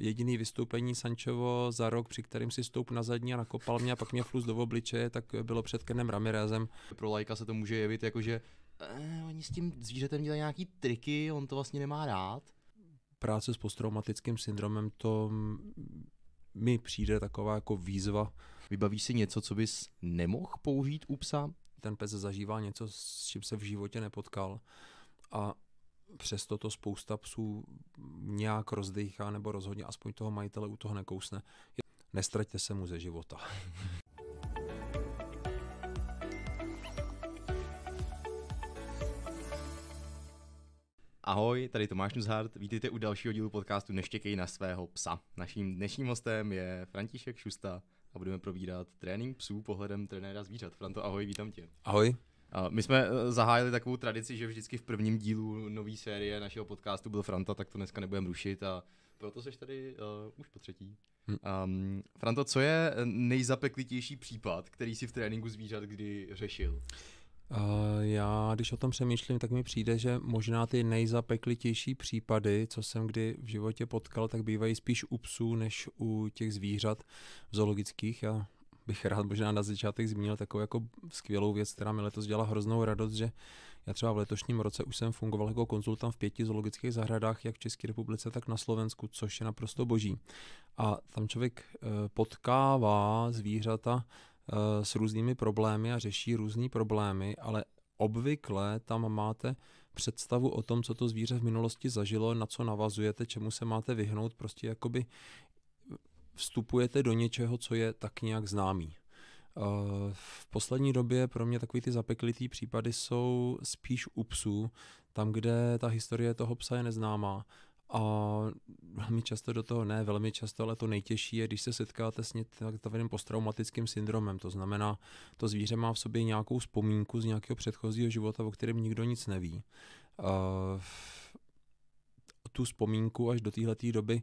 jediný vystoupení Sančovo za rok, při kterém si stoup na zadní a nakopal mě a pak mě flus do obličeje, tak bylo před Kenem Ramirezem. Pro lajka se to může jevit jako, že eh, oni s tím zvířetem dělají nějaký triky, on to vlastně nemá rád. Práce s posttraumatickým syndromem to mi přijde taková jako výzva. Vybaví si něco, co bys nemohl použít u psa? Ten pes zažívá něco, s čím se v životě nepotkal. A přesto to spousta psů nějak rozdechá nebo rozhodně aspoň toho majitele u toho nekousne. Nestraťte se mu ze života. Ahoj, tady Tomáš Nuzhard, vítejte u dalšího dílu podcastu Neštěkej na svého psa. Naším dnešním hostem je František Šusta a budeme probírat trénink psů pohledem trenéra zvířat. Franto, ahoj, vítám tě. Ahoj. My jsme eh, zahájili takovou tradici, že vždycky v prvním dílu nové série našeho podcastu byl Franta, tak to dneska nebudeme rušit a proto seš tady uh, už po třetí. Hm. Um, Franto, co je eh, nejzapeklitější případ, který si v tréninku zvířat kdy řešil? Uh, já, když o tom přemýšlím, tak mi přijde, že možná ty nejzapeklitější případy, co jsem kdy v životě potkal, tak bývají spíš u psů než u těch zvířat zoologických. Já bych rád možná na začátek zmínil takovou jako skvělou věc, která mi letos dělala hroznou radost, že já třeba v letošním roce už jsem fungoval jako konzultant v pěti zoologických zahradách, jak v České republice, tak na Slovensku, což je naprosto boží. A tam člověk eh, potkává zvířata eh, s různými problémy a řeší různé problémy, ale obvykle tam máte představu o tom, co to zvíře v minulosti zažilo, na co navazujete, čemu se máte vyhnout, prostě jakoby vstupujete do něčeho, co je tak nějak známý. Eh, v poslední době pro mě takový ty zapeklitý případy jsou spíš u psů, tam, kde ta historie toho psa je neznámá. A velmi často do toho, ne velmi často, ale to nejtěžší je, když se setkáte s takovým posttraumatickým syndromem. To znamená, to zvíře má v sobě nějakou vzpomínku z nějakého předchozího života, o kterém nikdo nic neví. Uh, tu vzpomínku až do téhle doby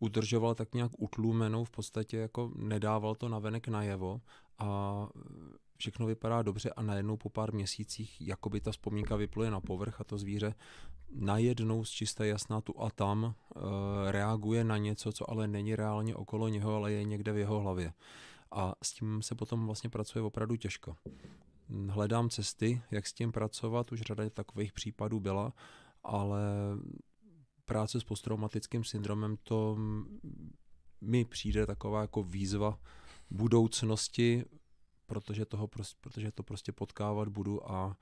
udržoval tak nějak utlumenou, v podstatě jako nedával to navenek najevo a e, všechno vypadá dobře a najednou po pár měsících jakoby ta vzpomínka vypluje na povrch a to zvíře najednou z čisté jasná tu a tam e, reaguje na něco, co ale není reálně okolo něho, ale je někde v jeho hlavě. A s tím se potom vlastně pracuje opravdu těžko. Hledám cesty, jak s tím pracovat, už řada takových případů byla, ale práce s posttraumatickým syndromem, to mi přijde taková jako výzva budoucnosti, protože, toho protože to prostě potkávat budu a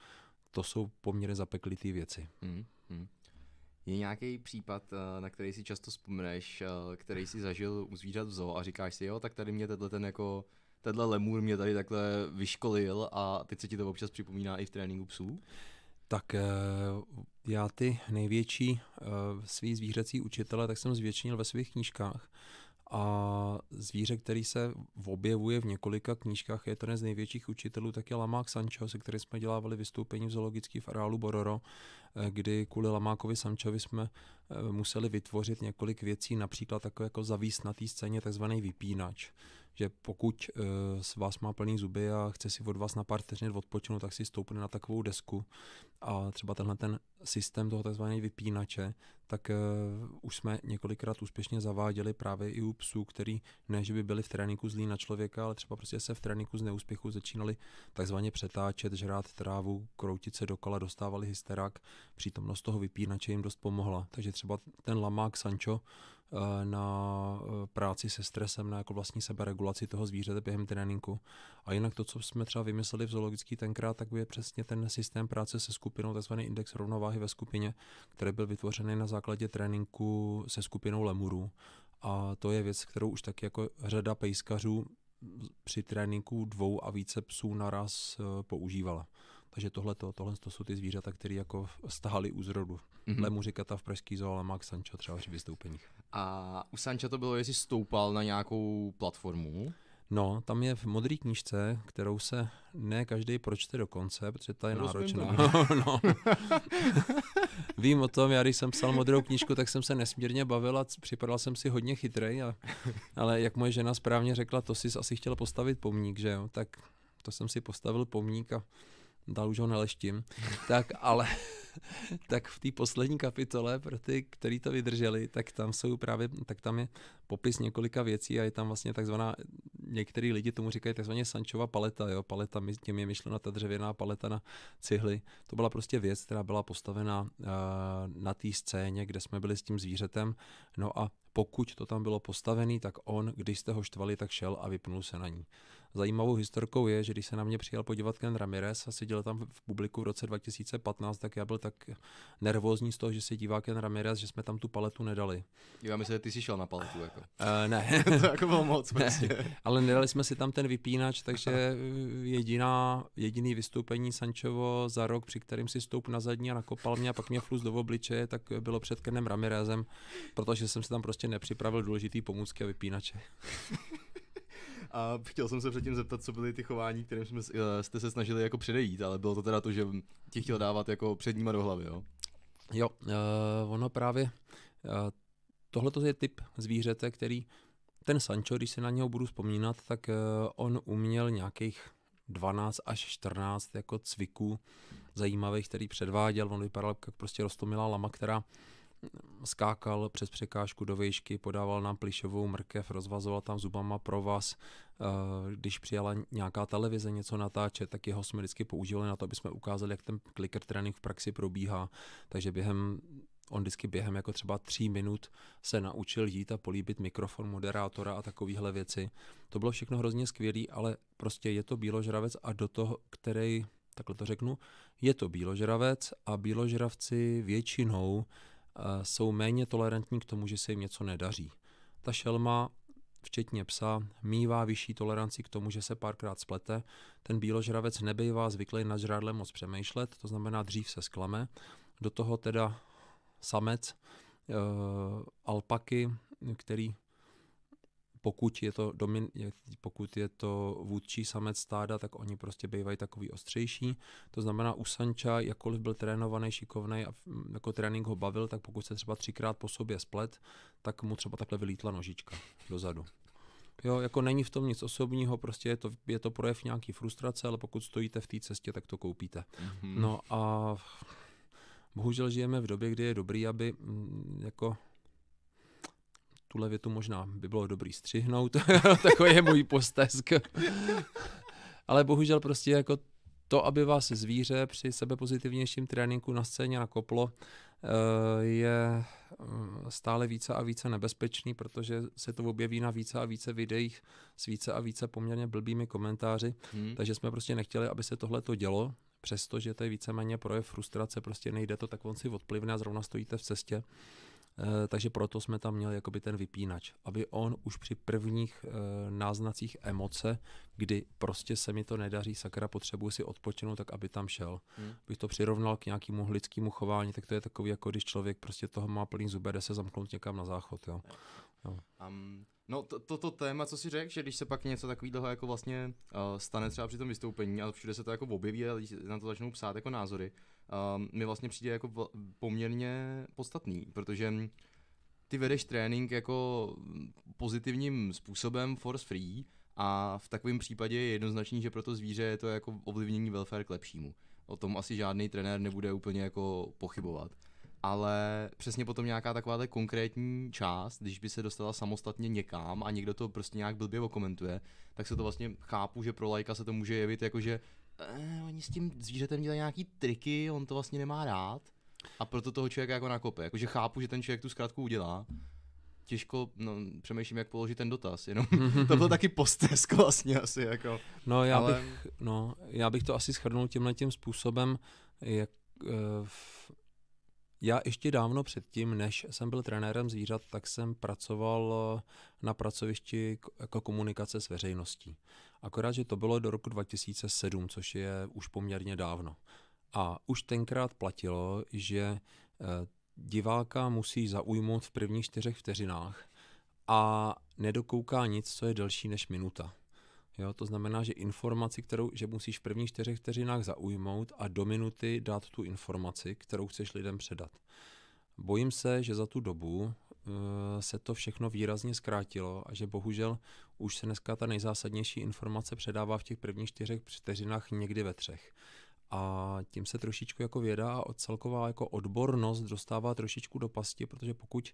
to jsou poměrně zapeklitý věci. Mm, hmm. Je nějaký případ, eh, na který si často vzpomeneš, eh, který si zažil u zvířat v zoo a říkáš si, jo, tak tady mě tenhle ten jako, tenhle lemur mě tady takhle vyškolil a teď se ti to občas připomíná i v tréninku psů? Uh, tak eh, já ty největší eh, svý zvířecí učitele, tak jsem zvětšnil ve svých knížkách. A zvíře, který se objevuje v několika knížkách, je jeden z největších učitelů, tak je Lamák Sancho, se kterým jsme dělávali vystoupení v zoologických areálu Bororo, eh, kdy kvůli Lamákovi Sančovi jsme museli vytvořit několik věcí, například takové jako zavísnatý scéně, takzvaný vypínač že pokud eh, s vás má plný zuby a chce si od vás na pár vteřin odpočinout, tak si stoupne na takovou desku a třeba tenhle ten systém toho tzv. vypínače, tak uh, už jsme několikrát úspěšně zaváděli právě i u psů, který ne, že by byli v tréninku zlí na člověka, ale třeba prostě se v tréninku z neúspěchu začínali takzvaně přetáčet, žrát trávu, kroutit se dokola, dostávali hysterák. Přítomnost toho vypínače jim dost pomohla. Takže třeba ten lamák Sancho uh, na eh, práci se stresem, na jako vlastní seberegulaci toho zvířete během tréninku a jinak to, co jsme třeba vymysleli v zoologický tenkrát, tak je přesně ten systém práce se skupinou, tzv. index rovnováhy ve skupině, který byl vytvořený na základě tréninku se skupinou lemurů. A to je věc, kterou už tak jako řada pejskařů při tréninku dvou a více psů naraz eh, používala. Takže tohle, tohle to jsou ty zvířata, které jako stáhly u zrodu. Mm-hmm. Lemuři kata v pražský zoo, ale Max Sancho třeba při vystoupeních. A u Sancho to bylo, jestli stoupal na nějakou platformu? No, tam je v modré knížce, kterou se ne každý pročte do konce, protože ta je Rozumím náročná. No, no. Vím o tom, já když jsem psal modrou knížku, tak jsem se nesmírně bavil a připadal jsem si hodně chytrej, a, ale jak moje žena správně řekla, to si asi chtěl postavit pomník, že jo, tak to jsem si postavil pomník a dal už ho neleštím. tak ale tak v té poslední kapitole pro ty, kteří to vydrželi, tak tam jsou právě, tak tam je popis několika věcí a je tam vlastně takzvaná, některý lidi tomu říkají takzvaně Sančova paleta, jo, paleta, tím je myšlena ta dřevěná paleta na cihly. To byla prostě věc, která byla postavena uh, eh, na té scéně, kde jsme byli s tím zvířetem, no a pokud to tam bylo postavený, tak on, když jste ho štvali, tak šel a vypnul se na ní. Zajímavou historkou je, že když se na mě přijel podívat Ken Ramirez a seděl tam v publiku v roce 2015, tak já byl tak nervózní z toho, že se dívá Ken Ramirez, že jsme tam tu paletu nedali. já myslím, že ty jsi šel na paletu. Jako. Uh, ne. to jako bylo moc. Ne. Prostě. Ale nedali jsme si tam ten vypínač, takže jediná, jediný vystoupení Sančovo za rok, při kterým si stoup na zadní a nakopal mě a pak mě flus do obličeje, tak bylo před Kenem Ramirezem, protože jsem se tam prostě nepřipravil důležitý pomůcky a vypínače. A chtěl jsem se předtím zeptat, co byly ty chování, kterým jsme, eh, jste se snažili jako předejít, ale bylo to teda to, že ti chtěl dávat jako předníma do hlavy, jo? Jo, uh, ono právě, uh, eh, tohle je typ zvířete, který ten Sancho, když se na něho budu vzpomínat, tak uh, on uměl nějakých 12 až 14 jako cviků zajímavých, který předváděl. On vypadal jak prostě rostomilá lama, která skákal přes překážku do výšky, podával nám plišovou mrkev, rozvazoval tam zubama provaz. Eh, když přijala nějaká televize něco natáčet, tak jeho jsme vždycky používali na to, aby jsme ukázali, jak ten clicker trénink v praxi probíhá. Takže během on vždycky během jako třeba tří minut se naučil jít a políbit mikrofon moderátora a takovéhle věci. To bylo všechno hrozně skvělé, ale prostě je to bíložravec a do toho, který, takhle to řeknu, je to bíložravec a bíložravci většinou Eh, jsou méně tolerantní k tomu, že se jim něco nedaří. Ta šelma, včetně psa, mývá vyšší toleranci k tomu, že se párkrát splete. Ten bíložravec nebývá zvyklý na žrádle moc přemýšlet, to znamená dřív se sklame. Do toho teda samec, eh, alpaky, který pokud je to, domin, pokud je to vůdčí samec stáda, tak oni prostě bývají takový ostřejší. To znamená, u Sanča, jakkoliv byl trénovaný, šikovný a jako trénink ho bavil, tak pokud se třeba třikrát po sobě splet, tak mu třeba takhle vylítla nožička dozadu. Jo, jako není v tom nic osobního, prostě je to, je to projev nějaký frustrace, ale pokud stojíte v té cestě, tak to koupíte. Mm-hmm. No a bohužel žijeme v době, kdy je dobrý, aby jako tuhle větu možná by bylo dobrý střihnout, takový je můj postesk. Ale bohužel prostě jako to, aby vás zvíře při sebe pozitivnějším tréninku na scéně nakoplo, eh, je mm, stále více a více nebezpečný, protože se to objeví na více a více videích s více a více poměrně blbými komentáři. Hmm. Takže jsme prostě nechtěli, aby se tohle to dělo, přestože to je víceméně projev frustrace, prostě nejde to, tak on si odplivne a zrovna stojíte v cestě. Eh, takže proto jsme tam měli jakoby ten vypínač, aby on už při prvních eh, náznacích emoce, kdy prostě se mi to nedaří, sakra, potřebuji si odpočinout, tak aby tam šel. Hmm. Bych to přirovnal k nějakému lidskému chování, tak to je takový, jako když člověk prostě toho má plný zube, jde se zamknout někam na záchod. Jo. Jo. Um, No to, toto téma, co si řekl, že když se pak něco takového jako vlastně uh, stane třeba při tom vystoupení a všude se to jako objeví a lidi na to začnou psát jako názory, um, mi vlastně přijde jako poměrně podstatný, protože ty vedeš trénink jako pozitivním způsobem force free a v takovém případě je jednoznačný, že pro to zvíře je to jako ovlivnění welfare k lepšímu. O tom asi žádný trenér nebude úplně jako pochybovat. Ale přesně potom nějaká takováhle konkrétní část, když by se dostala samostatně někam a někdo to prostě nějak blbě okomentuje, tak se to vlastně chápu, že pro lajka se to může jevit jako, že eh, oni s tím zvířetem dělají nějaký triky, on to vlastně nemá rád. A proto toho člověka jako nakope. Jakože chápu, že ten člověk tu zkrátku udělá. Těžko no, přemýšlím, jak položit ten dotaz. Jenom to byl taky postesk vlastně asi. Jako. No, já Ale... bych, no, já bych to asi shrnul tímhle tím způsobem, jak, eh, já ještě dávno předtím, než jsem byl trenérem zvířat, tak jsem pracoval eh, na pracovišti jako komunikace s veřejností. Akorát, že to bylo do roku 2007, což je už poměrně dávno. A už tenkrát platilo, že eh, diváka musí zaujmout v prvních čtyřech vteřinách a nedokouká nic, co je delší než minuta. Jo, to znamená, že informaci, kterou, že musíš v prvních čtyřech vteřinách zaujmout a do minuty dát tu informaci, kterou chceš lidem předat. Bojím se, že za tu dobu eh, se to všechno výrazně zkrátilo a že bohužel už se dneska ta nejzásadnější informace předává v těch prvních čtyřech vteřinách někdy ve třech. A tím se trošičku jako věda a celková jako odbornost dostává trošičku do pasti, protože pokud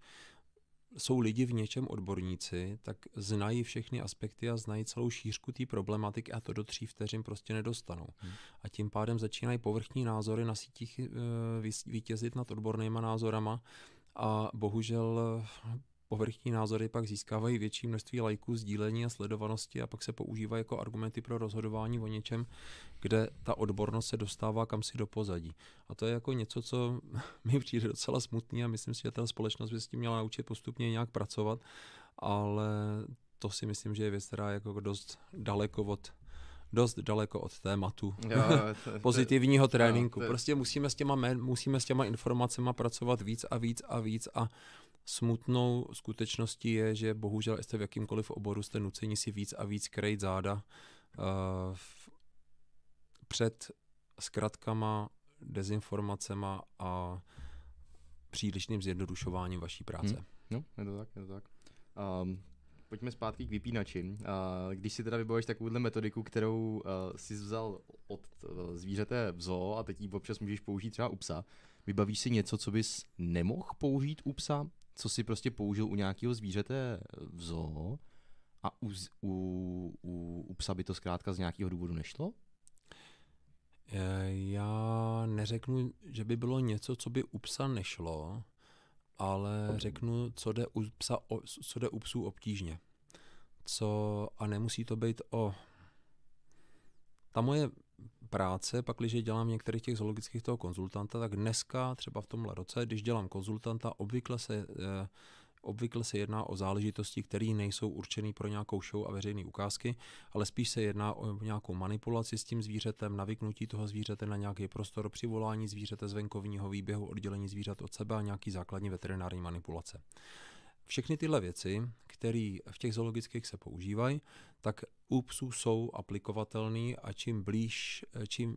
jsou lidi v něčem odborníci, tak znají všechny aspekty a znají celou šířku té problematiky a to do tří vteřin prostě nedostanou. Hmm. A tím pádem začínají povrchní názory na sítích eh, vítězit nad odbornýma názorama a bohužel Povrchní názory pak získávají větší množství lajků, sdílení a sledovanosti a pak se používají jako argumenty pro rozhodování o něčem, kde ta odbornost se dostává kam si do pozadí. A to je jako něco, co mi přijde docela smutný a myslím si, že ta společnost by s tím měla naučit postupně nějak pracovat, ale to si myslím, že je věc, která je jako dost daleko od dost daleko od tématu jo, to, to, pozitivního tréninku. To, to, prostě musíme s těma, musíme s těma informacema pracovat víc a víc a víc a Smutnou skutečností je, že bohužel jste v jakýmkoliv oboru, jste nuceni si víc a víc krejt záda uh, před zkratkama, dezinformacema a přílišným zjednodušováním vaší práce. Hmm. No, je to tak, je to tak. Um, pojďme zpátky k vypínači. Eh, když si teda vybavíš takovouhle metodiku, kterou eh, si jsi vzal od zvířete v zoo a teď ji občas můžeš použít třeba u psa, vybavíš si něco, co bys nemohl použít u psa co si prostě použil u nějakého zvířete v zoo a u, u, u, u psa by to zkrátka z nějakého důvodu nešlo? Eh, já neřeknu, že by bylo něco, co by u psa nešlo, ale řeknu, co jde u, psa, co jde u psů obtížně. Co, a nemusí to být o... Ta moje práce, pak když dělám některých těch zoologických toho konzultanta, tak dneska třeba v tomhle roce, když dělám konzultanta, obvykle se eh, Obvykle se jedná o záležitosti, které nejsou určené pro nějakou show a veřejné ukázky, ale spíš se jedná o nějakou manipulaci s tím zvířetem, navyknutí toho zvířete na nějaký prostor, přivolání zvířete z venkovního výběhu, oddělení zvířat od sebe a nějaký základní veterinární manipulace. Všechny tyhle věci který v těch zoologických se používají, tak u psů jsou aplikovatelný a čím blíž, čím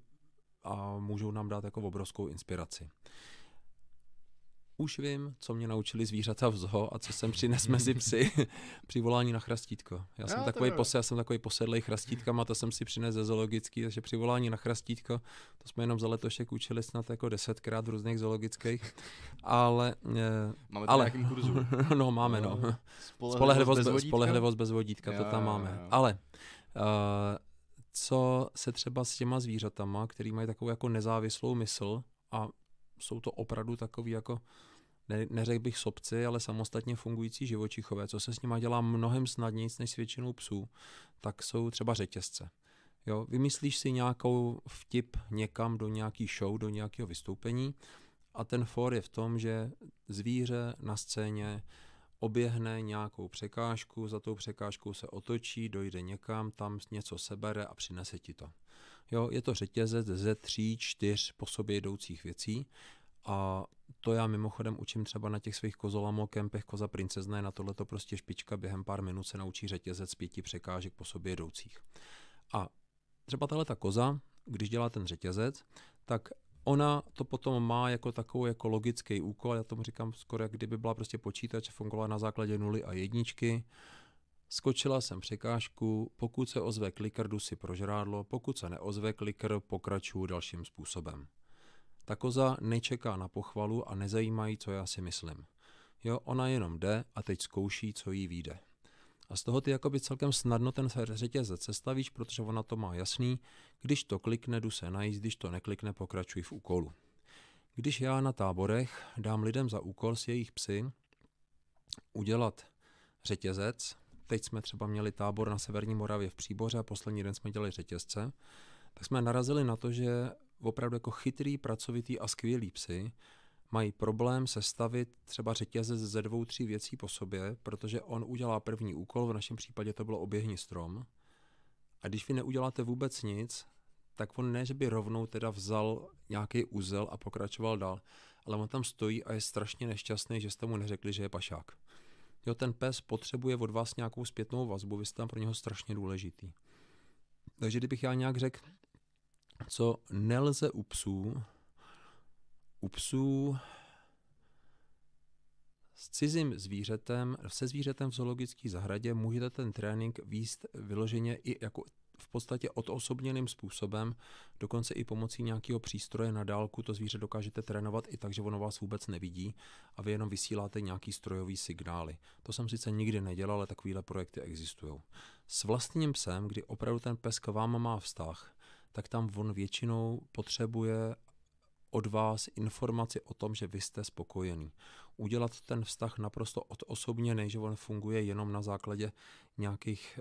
a můžou nám dát jako obrovskou inspiraci už vím, co mě naučili zvířata v zoo a co jsem přines mezi psy při volání na chrastítko. Já jsem, takový, pose, já jsem takový posedlej chrastítkama, to jsem si přines ze zoologický, takže při volání na chrastítko, to jsme jenom za letošek učili snad jako desetkrát v různých zoologických, ale... Eh, máme to ale, kurzu? No, máme, no. no. Spolehlivost, bez, vodítka? spolehlivost bez vodítka, já, to tam máme. Já, já. Ale uh, co se třeba s těma zvířatama, který mají takovou jako nezávislou mysl, a jsou to opravdu takový jako ne, neřekl bych sobci, ale samostatně fungující živočichové, co se s nima dělá mnohem snadněji než s většinou psů, tak jsou třeba řetězce. Jo, vymyslíš si nějakou vtip někam do nějaký show, do nějakého vystoupení a ten for je v tom, že zvíře na scéně oběhne nějakou překážku, za tou překážkou se otočí, dojde někam, tam něco sebere a přinese ti to. Jo, je to řetězec ze tří, čtyř po sobě jdoucích věcí a to já mimochodem učím třeba na těch svých kozolamo kempech Koza princezna je na tohleto to prostě špička, během pár minut se naučí řetězec pěti překážek po sobě jdoucích. A třeba tahle ta koza, když dělá ten řetězec, tak ona to potom má jako takový jako logický úkol, já tomu říkám skoro, jak kdyby byla prostě počítač, fungovala na základě nuly a jedničky, Skočila jsem překážku, pokud se ozve klikr, si prožrádlo, pokud se neozve klikr, pokračuju dalším způsobem. Ta koza nečeká na pochvalu a nezajímají, co já si myslím. Jo, ona jenom jde a teď zkouší, co jí vyjde. A z toho ty jakoby celkem snadno ten řetězec sestavíš, protože ona to má jasný, když to klikne, jdu se najíst, když to neklikne, pokračuj v úkolu. Když já na táborech dám lidem za úkol s jejich psy udělat řetězec, Teď jsme třeba měli tábor na Severní Moravě v Příboře a poslední den jsme dělali řetězce. Tak jsme narazili na to, že opravdu jako chytrý, pracovitý a skvělí psy mají problém sestavit třeba řetězec ze dvou, tří věcí po sobě, protože on udělá první úkol, v našem případě to bylo oběhní strom. A když vy neuděláte vůbec nic, tak on ne, že by rovnou teda vzal nějaký úzel a pokračoval dál, ale on tam stojí a je strašně nešťastný, že jste mu neřekli, že je pašák jo, ten pes potřebuje od vás nějakou zpětnou vazbu, vy jste tam pro něho strašně důležitý. Takže kdybych já nějak řekl, co nelze u psů, u psů s cizím zvířetem, se zvířetem v zoologické zahradě můžete ten trénink výst vyloženě i jako v podstatě odosobněným způsobem, dokonce i pomocí nějakého přístroje na dálku to zvíře dokážete trénovat i tak, že ono vás vůbec nevidí a vy jenom vysíláte nějaký strojový signály. To jsem sice nikdy nedělal, ale takovéhle projekty existují. S vlastním psem, kdy opravdu ten pes k vám má vztah, tak tam on většinou potřebuje od vás informaci o tom, že vy jste spokojený. Udělat ten vztah naprosto odosobněný, že on funguje jenom na základě nějakých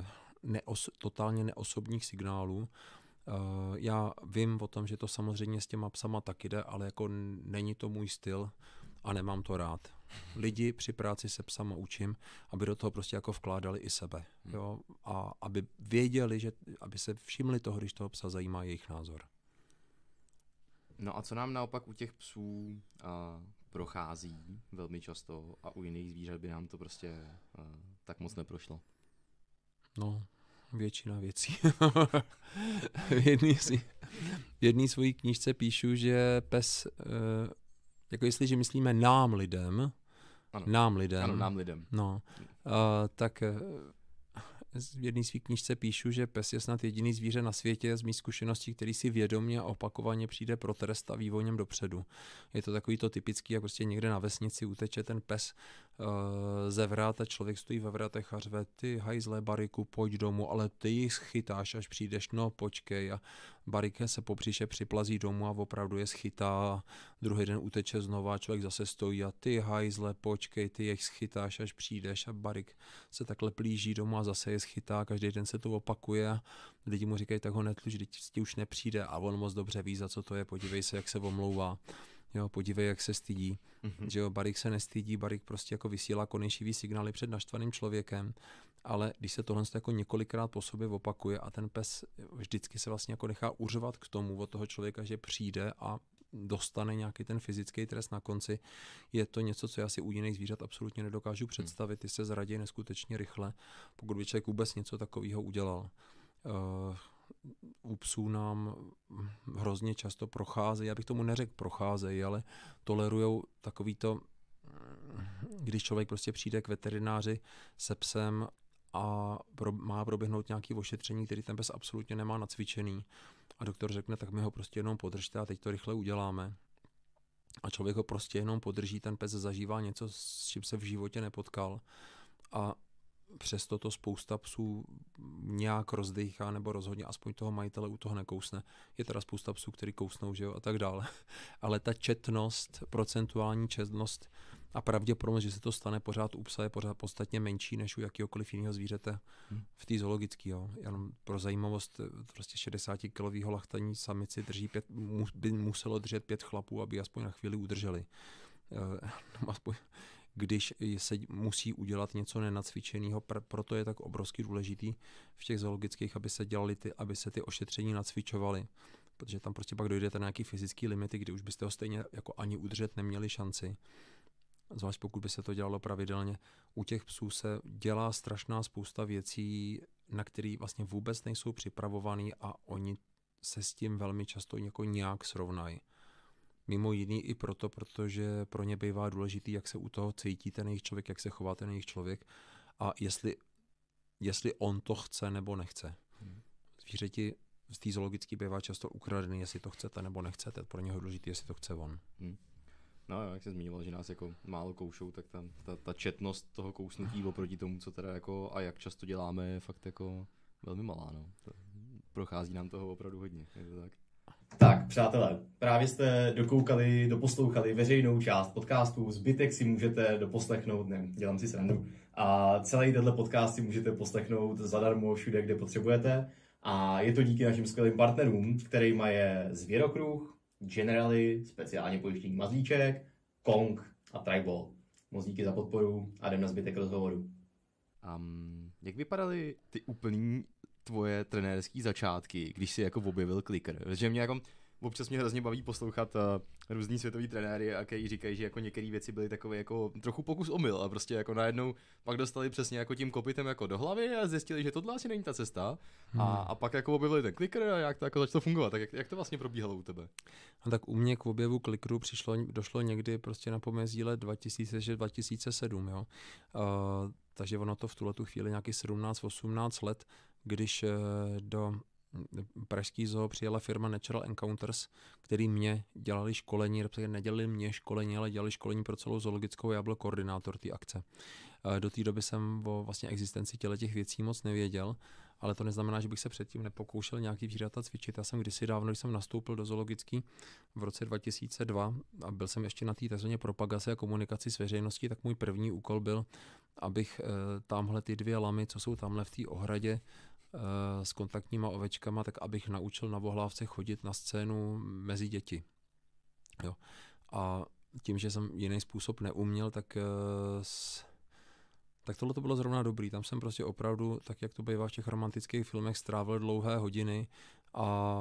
eh, neos, totálně neosobních signálů. Eh, já vím o tom, že to samozřejmě s těma psama tak jde, ale jako není to můj styl a nemám to rád. Lidi při práci se psama učím, aby do toho prostě jako vkládali i sebe. Hmm. Jo? A aby věděli, že, aby se všimli toho, když toho psa zajímá jejich názor. No a co nám naopak u těch psů uh, prochází velmi často a u jiných zvířat by nám to prostě uh, tak moc neprošlo? No, většina věcí. v jedné jedný svojí knížce píšu, že pes, eh, jako jestliže myslíme nám lidem, ano. nám lidem, ano, nám lidem. No, tak eh, v jedné své knížce píšu, že pes je snad jediný zvíře na světě z mých zkušeností, který si vědomě a opakovaně přijde pro trest a vývojem dopředu. Je to takový to typický, jak prostě někde na vesnici uteče ten pes Eh, ze vrát a člověk stojí ve vratech a řve, ty hajzle bariku, pojď domů, ale ty jich schytáš, až přijdeš, no počkej a barike se popříše připlazí domů a opravdu je schytá a druhý den uteče znova a člověk zase stojí a ty hajzle, počkej, ty jich schytáš, až přijdeš a barik se takhle plíží domů a zase je schytá, každý den se to opakuje a lidi mu říkají, tak ho netluž, teď ti už nepřijde a on moc dobře ví, za co to je, podívej se, jak se omlouvá. Jo, podívej, jak se stydí. Mm-hmm. Že jo, Barik se nestydí, Barik prostě jako vysílá konejšivý signály před naštvaným člověkem, ale když se tohle jako několikrát po sobě opakuje a ten pes vždycky se vlastně jako nechá uřovat k tomu od toho člověka, že přijde a dostane nějaký ten fyzický trest na konci, je to něco, co já si u jiných zvířat absolutně nedokážu mhm. představit. Ty se zradí neskutečně rychle, pokud by člověk vůbec něco takového udělal. Uh, u psů nám hrozně často procházejí, já bych tomu neřekl procházejí, ale tolerují takový to, když člověk prostě přijde k veterináři se psem a pro, má proběhnout nějaké ošetření, který ten pes absolutně nemá nacvičený a doktor řekne, tak my ho prostě jenom podržte a teď to rychle uděláme. A člověk ho prostě jenom podrží, ten pes zažívá něco, s čím se v životě nepotkal a přesto to spousta psů nějak rozdechá nebo rozhodně aspoň toho majitele u toho nekousne. Je teda spousta psů, který kousnou, že jo, a tak dále. Ale ta četnost, procentuální četnost a pravděpodobnost, že se to stane pořád u psa, je pořád podstatně menší než u jakýhokoliv jiného zvířete hmm. v té zoologické. Jo. Jenom pro zajímavost, prostě 60-kilového lachtaní samici drží pět, by muselo držet pět chlapů, aby aspoň na chvíli udrželi. Uh, aspoň když se musí udělat něco nenacvičeného, pr- proto je tak obrovsky důležitý v těch zoologických, aby se dělali ty, aby se ty ošetření nacvičovaly, protože tam prostě pak dojdete na nějaký fyzický limity, kdy už byste ho stejně jako ani udržet neměli šanci. Zvlášť pokud by se to dělalo pravidelně. U těch psů se dělá strašná spousta věcí, na které vlastně vůbec nejsou připravovaný a oni se s tím velmi často jako nějak srovnají. Mimo jiný i proto, protože pro ně bývá důležitý, jak se u toho cítí ten jejich člověk, jak se chová ten jejich člověk a jestli, jestli on to chce nebo nechce. Hmm. Zvířeti z té zoologické bývá často ukradený, jestli to chcete nebo nechcete. Pro něho důležité, jestli to chce on. Hmm. No jak se zmiňoval, že nás jako málo koušou, tak ta, ta, ta četnost toho kousnutí ah. oproti tomu, co teda jako a jak často děláme, je fakt jako velmi malá, no. Prochází nám toho opravdu hodně, je to tak? Tak, přátelé, právě jste dokoukali, doposlouchali veřejnou část podcastu, zbytek si můžete doposlechnout, ne, dělám si srandu, a celý tenhle podcast si můžete poslechnout zadarmo všude, kde potřebujete. A je to díky našim skvělým partnerům, který je Zvěrokruh, Generali, speciálně pojištění Mazlíček, Kong a Tribal. Moc díky za podporu a jdem na zbytek rozhovoru. Um, jak vypadaly ty úplný tvoje trenérské začátky, když jsi jako objevil kliker? že mě jako občas mě hrozně baví poslouchat uh, různý světový trenéry, a který říkají, že jako některé věci byly takové jako trochu pokus omyl a prostě jako najednou pak dostali přesně jako tím kopitem jako do hlavy a zjistili, že tohle asi není ta cesta hmm. a, a pak jako objevili ten klikr a jak to jako začalo fungovat, tak jak, jak to vlastně probíhalo u tebe? A no tak u mě k objevu klikru přišlo, došlo někdy prostě na pomezí let 2006-2007, jo. Uh, takže ono to v tuhle tu chvíli nějaký 17-18 let když eh, do hm, pražský zoo přijela firma Natural Encounters, který mě dělali školení, respektive nedělali mě školení, ale dělali školení pro celou zoologickou, já byl koordinátor té akce. Eh, do té doby jsem o vlastně existenci těle těch věcí moc nevěděl, ale to neznamená, že bych se předtím nepokoušel nějaký zvířata cvičit. Já jsem kdysi dávno, když jsem nastoupil do zoologický v roce 2002 a byl jsem ještě na té tzv. propagace a komunikaci s veřejností, tak můj první úkol byl, abych eh, tamhle ty dvě lamy, co jsou tamhle v té ohradě, s kontaktníma ovečkama, tak abych naučil vohlávce chodit na scénu mezi děti. Jo. A tím, že jsem jiný způsob neuměl, tak, eh, tak tohle to bylo zrovna dobrý. Tam jsem prostě opravdu, tak jak to bývá v těch romantických filmech, strávil dlouhé hodiny a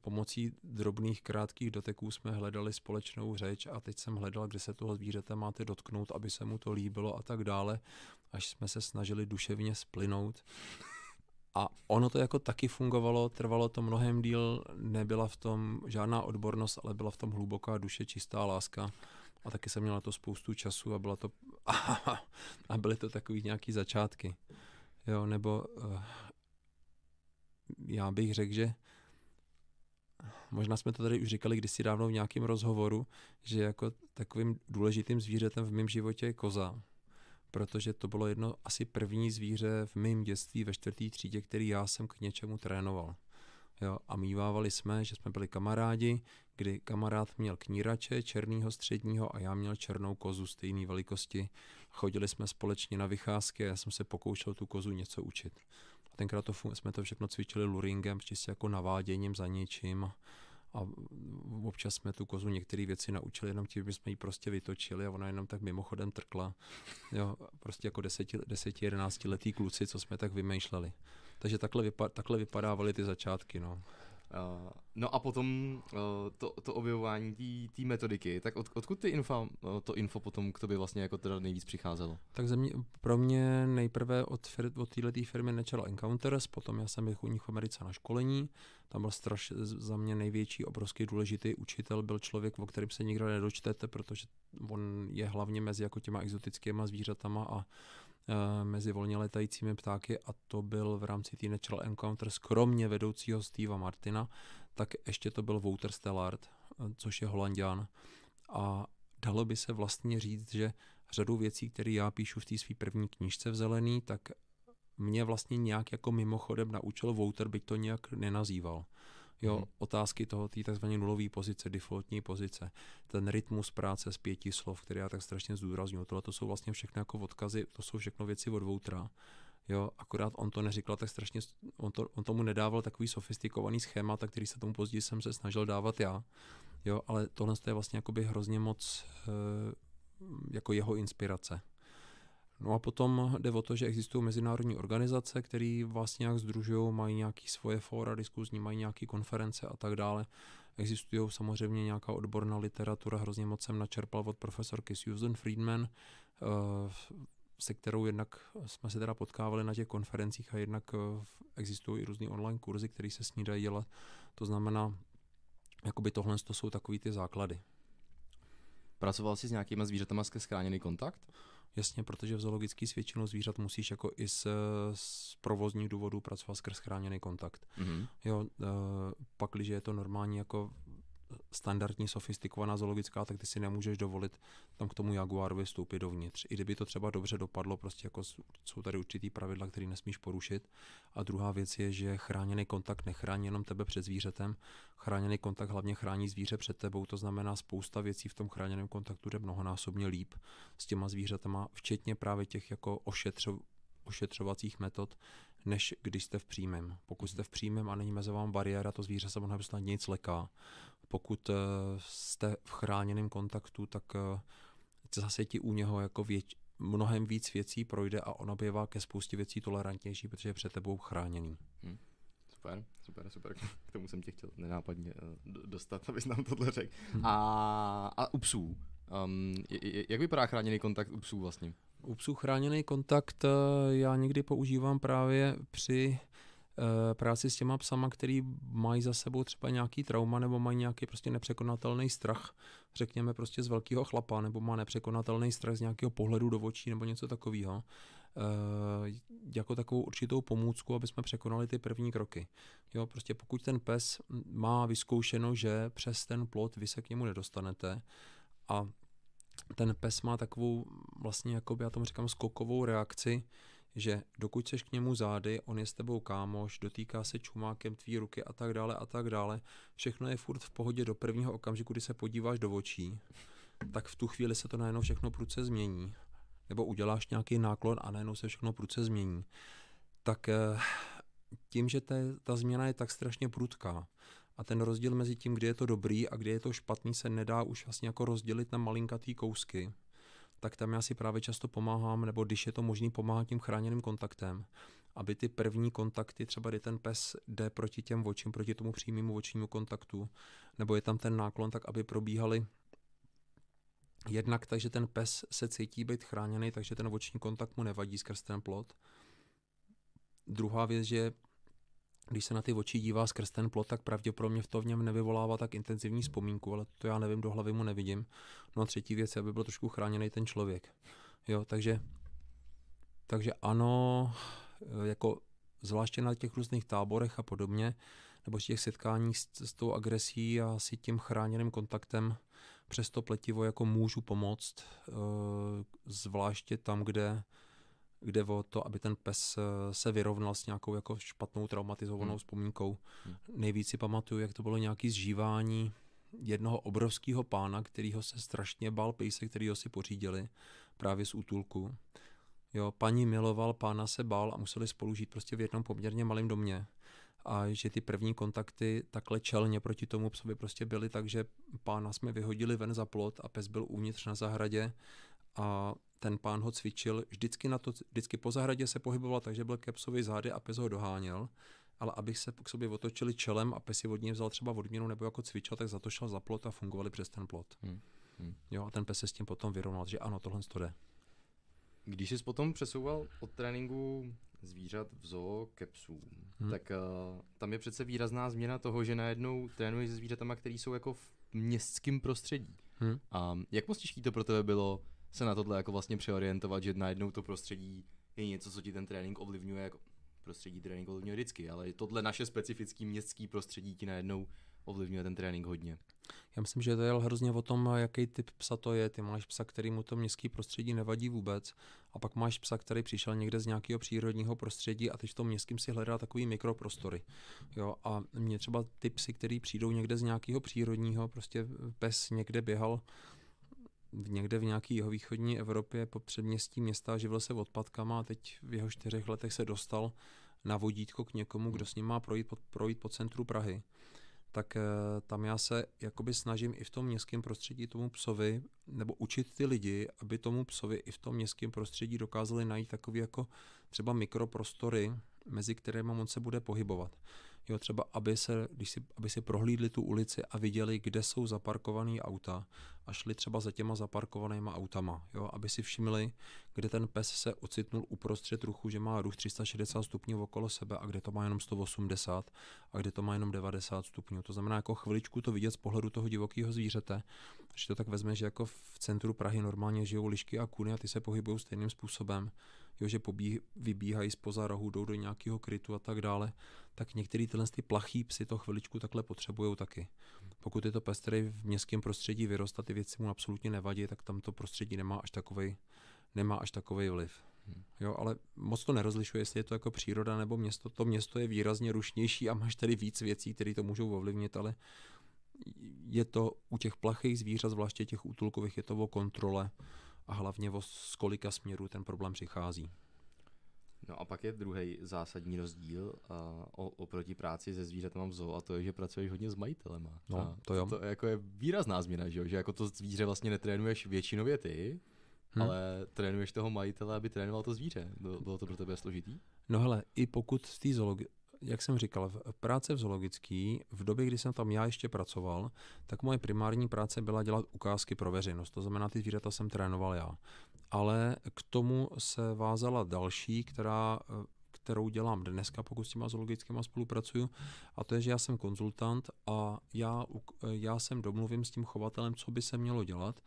pomocí drobných krátkých doteků jsme hledali společnou řeč a teď jsem hledal, kde se toho zvířete máte dotknout, aby se mu to líbilo a tak dále, až jsme se snažili duševně splynout a ono to jako taky fungovalo, trvalo to mnohem díl, nebyla v tom žádná odbornost, ale byla v tom hluboká duše, čistá láska. A taky jsem měla to spoustu času a, byla to, a, a byly to takový nějaký začátky. Jo, nebo eh, já bych řekl, že možná jsme to tady už říkali kdysi dávno v nějakém rozhovoru, že jako takovým důležitým zvířetem v mém životě je koza protože to bylo jedno asi první zvíře v mém dětství ve čtvrtý třídě, který já jsem k něčemu trénoval. Jo, a mývávali jsme, že jsme byli kamarádi, kdy kamarád měl knírače černého středního a já měl černou kozu stejné velikosti. Chodili jsme společně na vycházky a já jsem se pokoušel tu kozu něco učit. A tenkrát to, jsme to všechno cvičili luringem, čistě jako naváděním za něčím a občas jsme tu kozu některé věci naučili jenom tím, že jsme ji prostě vytočili a ona jenom tak mimochodem trkla. Jo, prostě jako deseti, deseti, jedenáctiletý kluci, co jsme tak vymýšleli. Takže takhle, vypa- takhle vypadávaly ty začátky. No. Eh, no a potom uh, to, to objevování té metodiky, tak od, odkud ty info, eh, to info potom k tobě vlastně jako teda nejvíc přicházelo? Tak mě, pro mě nejprve od, fir, od této firmy Natural Encounters, potom já jsem byl u nich v Americe na školení, tam byl straš, za mě největší, obrovský důležitý učitel, byl člověk, o kterém se nikdo nedočtete, protože on je hlavně mezi jako těma exotickýma zvířatama a Eh, mezi volně letajícími ptáky a to byl v rámci Natural Encounters, kromě vedoucího Steva Martina, tak ještě to byl Wouter Stellard, eh, což je holandian. A dalo by se vlastně říct, že řadu věcí, které já píšu v té své první knížce v Zelený, tak mě vlastně nějak jako mimochodem naučil Wouter, byť to nějak nenazýval. Jo, hmm. otázky toho té tzv. nulové pozice, defaultní pozice, ten rytmus práce z pěti slov, který já tak strašně zdůraznuju, tohle to jsou vlastně všechno jako odkazy, to jsou všechno věci od Voutra. Jo, akorát on to neříkal tak strašně, on, to, on tomu nedával takový sofistikovaný schéma, tak který se tomu později jsem se snažil dávat já. Jo, ale tohle je vlastně jakoby hrozně moc e, jako jeho inspirace. No a potom jde o to, že existují mezinárodní organizace, které vás vlastně nějak združují, mají nějaké svoje fóra diskuzní, mají nějaké konference a tak dále. Existují samozřejmě nějaká odborná literatura, hrozně moc jsem načerpal od profesorky Susan Friedman, eh, se kterou jednak jsme se teda potkávali na těch konferencích a jednak eh, existují i různé online kurzy, které se s ní dají dělat. To znamená, jakoby tohle to jsou takové ty základy. Pracoval jsi s nějakýma zvířaty, skrz schráněný kontakt? Jasně, protože v zoologický s většinou zvířat musíš jako i z, z provozních důvodů pracovat skrz chráněný kontakt. Mm-hmm. Jo, e, eh, pak, když je to normální jako standardní sofistikovaná zoologická, tak ty si nemůžeš dovolit tam k tomu jaguárovi vstoupit dovnitř. I kdyby to třeba dobře dopadlo, prostě jako jsou tady určitý pravidla, které nesmíš porušit. A druhá věc je, že chráněný kontakt nechrání jenom tebe před zvířetem, chráněný kontakt hlavně chrání zvíře před tebou, to znamená spousta věcí v tom chráněném kontaktu jde mnohonásobně líp s těma zvířatama, včetně právě těch jako ošetřov, ošetřovacích metod, než když jste v přímém. Pokud jste v přímém a není mezi vám bariéra, to zvíře se možná snad nic leká. Pokud eh, jste v chráněném kontaktu, tak eh, zase ti u něho jako větší, mnohem víc věcí projde a ona bývá ke spoustě věcí tolerantnější, protože je před tebou chráněný. Hmm. Super, super, super. K tomu jsem tě chtěl nenápadně eh, dostat, abys nám tohle řekl. Hmm. A, a u psů. Um, jak vypadá chráněný kontakt u psů vlastně? U psů chráněný kontakt já někdy používám právě při Eh, práci s těma psama, který mají za sebou třeba nějaký trauma nebo mají nějaký prostě nepřekonatelný strach, řekněme prostě z velkého chlapa, nebo má nepřekonatelný strach z nějakého pohledu do očí nebo něco takového, eh, jako takovou určitou pomůcku, aby jsme překonali ty první kroky. Jo, prostě pokud ten pes má vyzkoušeno, že přes ten plot vy se k němu nedostanete a ten pes má takovou vlastně, jakoby já tomu říkám, skokovou reakci, že dokud seš k němu zády, on je s tebou kámoš, dotýká se čumákem tvý ruky a tak dále a tak dále, všechno je furt v pohodě do prvního okamžiku, kdy se podíváš do očí, tak v tu chvíli se to najednou všechno pruce změní. Nebo uděláš nějaký náklon a najednou se všechno pruce změní. Tak eh, tím, že ta, ta změna je tak strašně prudká a ten rozdíl mezi tím, kde je to dobrý a kde je to špatný, se nedá už vlastně jako rozdělit na malinkatý kousky, tak tam já si právě často pomáhám, nebo když je to možný, pomáhat tím chráněným kontaktem, aby ty první kontakty, třeba kdy ten pes jde proti těm očím, proti tomu přímému očnímu kontaktu, nebo je tam ten náklon, tak aby probíhaly jednak takže ten pes se cítí být chráněný, takže ten oční kontakt mu nevadí skrz ten plot. Druhá věc, že když se na ty oči dívá skrz ten plot, tak pravděpodobně v to v něm nevyvolává tak intenzivní vzpomínku, ale to já nevím, do hlavy mu nevidím. No a třetí věc aby byl trošku chráněný ten člověk. Jo, takže, takže ano, eh, jako zvláště na těch různých táborech a podobně, nebo těch setkání s, s tou agresí a s tím chráněným kontaktem přes to pletivo jako můžu pomoct, eh, zvláště tam, kde kde o to, aby ten pes eh, se vyrovnal s nějakou jako špatnou traumatizovanou hmm. vzpomínkou. Hmm. Nejvíc si pamatuju, jak to bylo nějaký zžívání jednoho obrovského pána, kterýho se strašně bál pejsek, kterýho si pořídili právě z útulku. Jo, paní miloval, pána se bál a museli spolu žít prostě v jednom poměrně malém domě. A že ty první kontakty takhle čelně proti tomu psovi prostě byly tak, že pána jsme vyhodili ven za plot a pes byl uvnitř na zahradě a ten pán ho cvičil, vždycky, na to, vždycky po zahradě se pohyboval, takže byl Kepsovi zády a pes ho doháněl ale abych se k sobě otočili čelem a pes si od něj vzal třeba odměnu nebo jako cvičil, tak za to šel za plot a fungovali přes ten plot. Hmm. Hmm. Jo, a ten pes se s tím potom vyrovnal, že ano, tohle to jde. Když jsi potom přesouval od tréninku zvířat v zoo ke psům, hmm. tak uh, tam je přece výrazná změna toho, že najednou trénuješ se zvířatama, které jsou jako v městském prostředí. Hmm. A jak moc těžký to pro tebe bylo se na tohle jako vlastně přeorientovat, že najednou to prostředí je něco, co ti ten trénink ovlivňuje, jako prostředí trénink ovlivňuje vždycky, ale tohle naše specifické městské prostředí ti najednou ovlivňuje ten trénink hodně. Já myslím, že to je hrozně o tom, jaký typ psa to je. Ty máš psa, který mu to městské prostředí nevadí vůbec, a pak máš psa, který přišel někde z nějakého přírodního prostředí a teď v tom městském si hledá takový mikroprostory. Jo, a mě třeba ty psy, který přijdou někde z nějakého přírodního, prostě pes někde běhal někde v nějaké jeho východní Evropě po předměstí města živil se odpadkama a teď v jeho čtyřech letech se dostal na vodítko k někomu, kdo s ním má projít po, projít po centru Prahy. Tak eh, tam já se jakoby snažím i v tom městském prostředí tomu psovi, nebo učit ty lidi, aby tomu psovi i v tom městském prostředí dokázali najít takový jako třeba mikroprostory, mezi kterými on se bude pohybovat. Jo, třeba, aby, se, když si, aby si prohlídli tu ulici a viděli, kde jsou zaparkované auta a šli třeba za těma zaparkovanýma autama. Jo, aby si všimli, kde ten pes se ocitnul uprostřed ruchu, že má ruch 360 stupňů okolo sebe a kde to má jenom 180 a kde to má jenom 90 stupňů. To znamená, jako chviličku to vidět z pohledu toho divokého zvířete, když to tak vezme, že jako v centru Prahy normálně žijou lišky a kuny a ty se pohybují stejným způsobem, jo, že pobí, vybíhají spoza rohu, jdou do nějakého krytu a tak dále tak některý tyhle ty plachý psy to chviličku takhle potřebují taky. Pokud je to pes, který v městském prostředí vyrosta, ty věci mu absolutně nevadí, tak tam to prostředí nemá až takovej, nemá až takovej vliv. Jo, ale moc to nerozlišuje, jestli je to jako příroda nebo město. To město je výrazně rušnější a máš tady víc věcí, které to můžou ovlivnit, ale je to u těch plachých zvířat, zvláště těch útulkových, je to o kontrole a hlavně o z kolika směrů ten problém přichází. No a pak je druhý zásadní rozdíl uh, o oproti práci se zvířatem v zoo a to je, že pracuješ hodně s majitelema. No, a to jo. To jako je výrazná změna, že, jo? že jako to zvíře vlastně netrénuješ většinově ty, hm. ale trénuješ toho majitele, aby trénoval to zvíře. Bylo to pro tebe složitý? No hele, i pokud z té zoologi- jak jsem říkal, v práce v zoologický, v době, kdy jsem tam já ještě pracoval, tak moje primární práce byla dělat ukázky pro veřejnost. To znamená, ty zvířata jsem trénoval já. Ale k tomu se vázala další, která kterou dělám dneska, pokud s těma zoologickýma spolupracuju, a to je, že já jsem konzultant a já, já jsem domluvím s tím chovatelem, co by se mělo dělat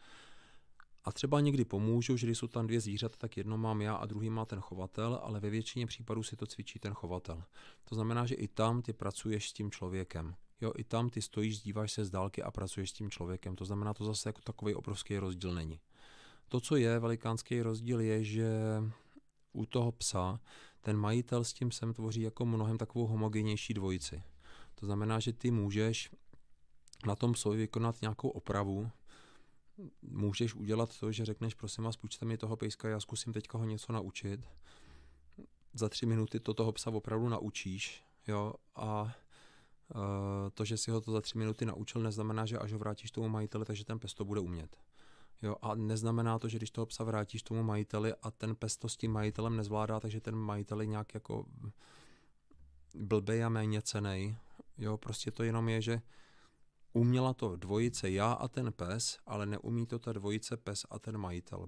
a třeba někdy pomůžu, že když jsou tam dvě zvířata, tak jedno mám já a druhý má ten chovatel, ale ve většině případů si to cvičí ten chovatel. To znamená, že i tam ty pracuješ s tím člověkem. Jo, i tam ty stojíš, díváš se z dálky a pracuješ s tím člověkem. To znamená, to zase jako takový obrovský rozdíl není. To, co je velikánský rozdíl, je, že u toho psa ten majitel s tím sem tvoří jako mnohem takovou homogenější dvojici. To znamená, že ty můžeš na tom psovi vykonat nějakou opravu, můžeš udělat to, že řekneš, prosím vás, půjčte mi toho pejska, já zkusím teďka ho něco naučit. Za tři minuty to toho psa opravdu naučíš, jo, a e, to, že si ho to za tři minuty naučil, neznamená, že až ho vrátíš tomu majiteli, takže ten pes to bude umět. Jo, a neznamená to, že když toho psa vrátíš tomu majiteli a ten pes to s tím majitelem nezvládá, takže ten majitel je nějak jako blbej a méně cenej. Jo, prostě to jenom je, že Uměla to dvojice já a ten pes, ale neumí to ta dvojice pes a ten majitel.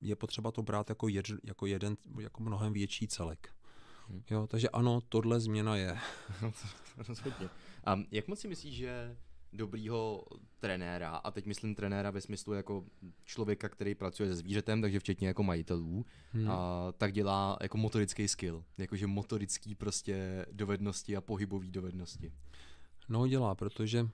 Je potřeba to brát jako, jed, jako jeden, jako mnohem větší celek. Hmm. Jo, takže ano, tohle změna je. No, rozhodně. A jak moc si myslíš, že dobrýho trenéra, a teď myslím trenéra ve smyslu jako člověka, který pracuje se zvířetem, takže včetně jako majitelů, hmm. a, tak dělá jako motorický skill, jakože motorický prostě dovednosti a pohybové dovednosti. No dělá, protože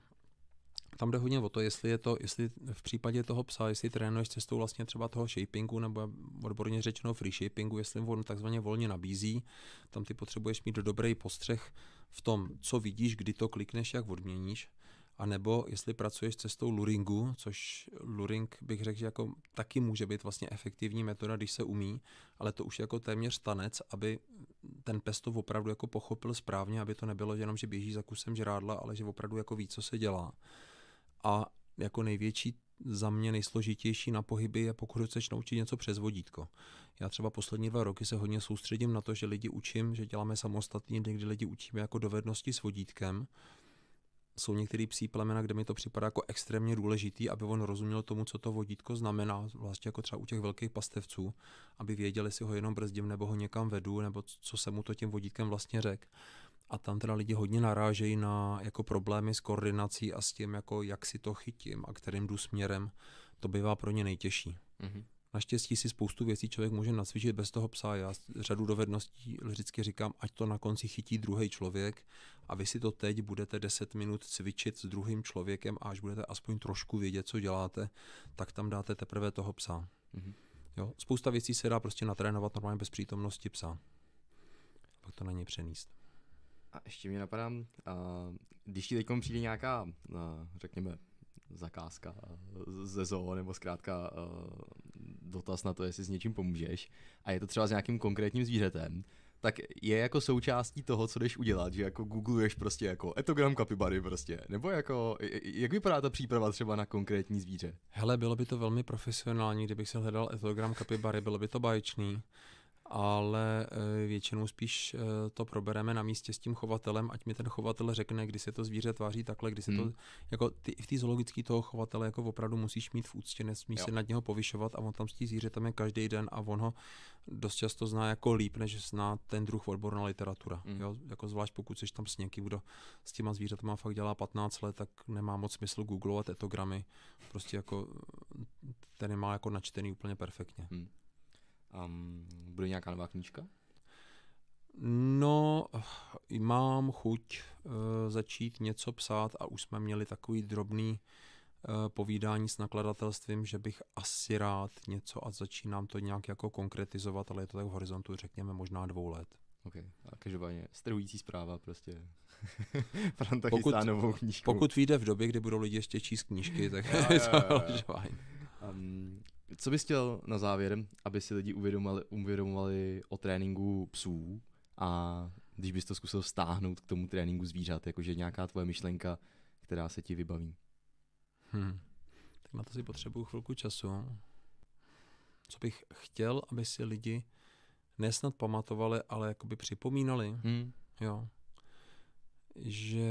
tam jde hodně o to, jestli je to, jestli v případě toho psa, jestli trénuješ cestou vlastně třeba toho shapingu, nebo odborně řečeno free shapingu, jestli on takzvaně volně nabízí, tam ty potřebuješ mít dobrý postřeh v tom, co vidíš, kdy to klikneš, jak odměníš, a nebo jestli pracuješ cestou luringu, což luring bych řekl, že jako taky může být vlastně efektivní metoda, když se umí, ale to už jako téměř tanec, aby ten pes to opravdu jako pochopil správně, aby to nebylo jenom, že běží za kusem žrádla, ale že opravdu jako ví, co se dělá. A jako největší za mě nejsložitější na pohyby je, pokud chceš naučit něco přes vodítko. Já třeba poslední dva roky se hodně soustředím na to, že lidi učím, že děláme samostatně, někdy lidi učíme jako dovednosti s vodítkem. Jsou některé psí plemena, kde mi to připadá jako extrémně důležitý, aby on rozuměl tomu, co to vodítko znamená, vlastně jako třeba u těch velkých pastevců, aby věděli, si ho jenom brzdím nebo ho někam vedu, nebo co se mu to tím vodítkem vlastně řekl a tam teda lidi hodně narážejí na jako problémy s koordinací a s tím, jako jak si to chytím a kterým jdu směrem, to bývá pro ně nejtěžší. Mm-hmm. Naštěstí si spoustu věcí člověk může nacvičit bez toho psa. Já řadu dovedností vždycky říkám, ať to na konci chytí druhý člověk a vy si to teď budete 10 minut cvičit s druhým člověkem a až budete aspoň trošku vědět, co děláte, tak tam dáte teprve toho psa. Mm-hmm. Jo? Spousta věcí se dá prostě natrénovat normálně bez přítomnosti psa. Pak to na ně přenést. A ještě mě napadá, uh, když ti teď přijde nějaká, uh, řekněme, zakázka ze zoo, nebo zkrátka uh, dotaz na to, jestli s něčím pomůžeš, a je to třeba s nějakým konkrétním zvířetem, tak je jako součástí toho, co jdeš udělat, že jako googluješ prostě jako etogram kapibary prostě, nebo jako, jak vypadá ta příprava třeba na konkrétní zvíře? Hele, bylo by to velmi profesionální, kdybych se hledal etogram kapibary, bylo by to báječný ale eh, většinou spíš eh, to probereme na místě s tím chovatelem, ať mi ten chovatel řekne, kdy se to zvíře tváří takhle, kdy se hmm. to, jako ty, v té zoologické toho chovatele jako opravdu musíš mít v úctě, nesmíš se nad něho povyšovat a on tam s tím zvířetem je každý den a on ho dost často zná jako líp, než zná ten druh odborná literatura. Hmm. Jo? Jako zvlášť pokud jsi tam s někým, kdo s těma zvířatama fakt dělá 15 let, tak nemá moc smysl googlovat etogramy. Prostě jako ten má jako načtený úplně perfektně. Hmm. Um, bude nějaká nová knížka? No, eh, mám chuť uh, začít něco psát a už jsme měli takový drobný uh, povídání s nakladatelstvím, že bych asi rád něco a začínám to nějak jako konkretizovat, ale je to tak v horizontu řekněme možná dvou let. Ok, a každopádně strhující zpráva prostě. Franta pokud, novou knížku. Pokud vyjde v době, kdy budou lidi ještě číst knížky, tak je to um, co bys chtěl na závěr, aby si lidi uvědomovali, uvědomovali o tréninku psů a když bys to zkusil stáhnout k tomu tréninku zvířat, jakože nějaká tvoje myšlenka, která se ti vybaví? Hmm. Tak na to si potřebuju chvilku času. Co bych chtěl, aby si lidi nesnad pamatovali, ale jakoby připomínali, hmm. jo, že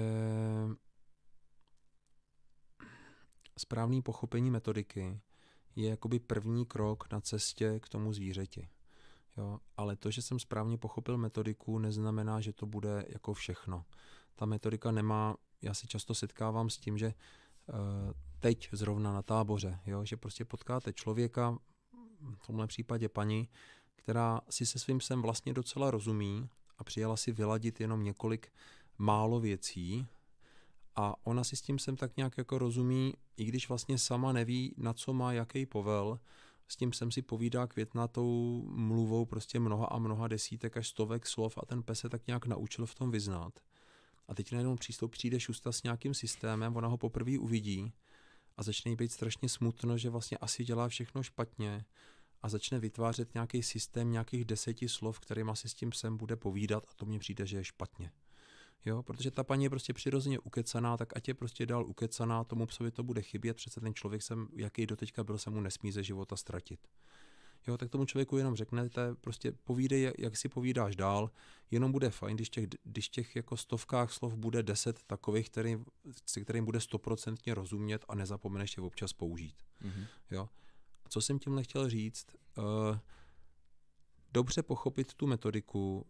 správný pochopení metodiky je jakoby první krok na cestě k tomu zvířeti. Jo, ale to, že jsem správně pochopil metodiku, neznamená, že to bude jako všechno. Ta metodika nemá, já se často setkávám s tím, že e, teď zrovna na táboře, jo, že prostě potkáte člověka, v tomhle případě paní, která si se svým sem vlastně docela rozumí a přijela si vyladit jenom několik málo věcí, a ona si s tím sem tak nějak jako rozumí, i když vlastně sama neví, na co má jaký povel, s tím jsem si povídá květnatou mluvou prostě mnoha a mnoha desítek až stovek slov a ten pes se tak nějak naučil v tom vyznat. A teď najednou přístup přijde šusta s nějakým systémem, ona ho poprvé uvidí a začne jí být strašně smutno, že vlastně asi dělá všechno špatně a začne vytvářet nějaký systém nějakých deseti slov, kterým asi s tím sem bude povídat a to mně přijde, že je špatně. Jo, protože ta paní je prostě přirozeně ukecaná, tak ať je prostě dál ukecaná, tomu psovi to bude chybět, přece ten člověk, jsem, jaký doteďka byl, se mu nesmí ze života ztratit. Jo, tak tomu člověku jenom řeknete, prostě povídej, jak si povídáš dál, jenom bude fajn, když těch, když těch jako stovkách slov bude deset takových, který, se kterým bude stoprocentně rozumět a nezapomeneš je občas použít. Mm-hmm. Jo. Co jsem tímhle chtěl říct, uh, dobře pochopit tu metodiku,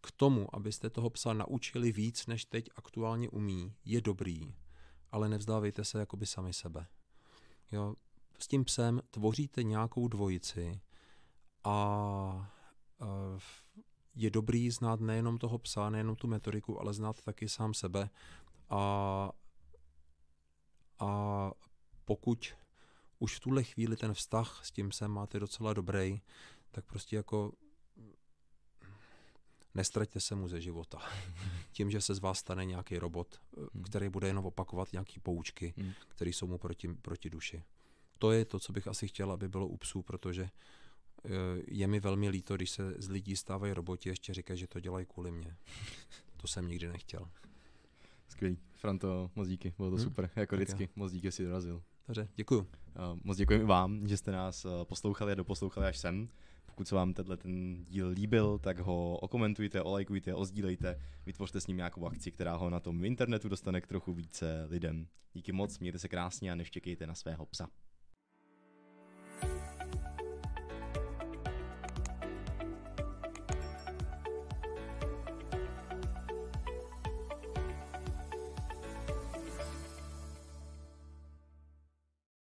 k tomu, abyste toho psa naučili víc, než teď aktuálně umí, je dobrý, ale nevzdávejte se jakoby sami sebe. Jo, s tím psem tvoříte nějakou dvojici a je dobrý znát nejenom toho psa, nejenom tu metodiku, ale znát taky sám sebe a, a pokud už v tuhle chvíli ten vztah s tím psem máte docela dobrý, tak prostě jako nestraťte se mu ze života. Tím, že se z vás stane nějaký robot, eh, hmm. který bude jenom opakovat nějaké poučky, hmm. které jsou mu proti, proti duši. To je to, co bych asi chtěl, aby bylo u psů, protože eh, je mi velmi líto, když se z lidí stávají roboti, ještě říkají, že to dělají kvůli mě. To jsem nikdy nechtěl. Skvělý. Franto, moc díky, bylo to hmm. super. Jako tak vždycky, jo. moc díky, jsi dorazil. Dobře, děkuju. Eh, moc děkuji vám, že jste nás poslouchali a doposlouchali až sem. Pokud se vám tenhle ten díl líbil, tak ho okomentujte, olajkujte, ozdílejte, vytvořte s ním nějakou akci, která ho na tom internetu dostane k trochu více lidem. Díky moc, mějte se krásně a neštěkejte na svého psa. thank you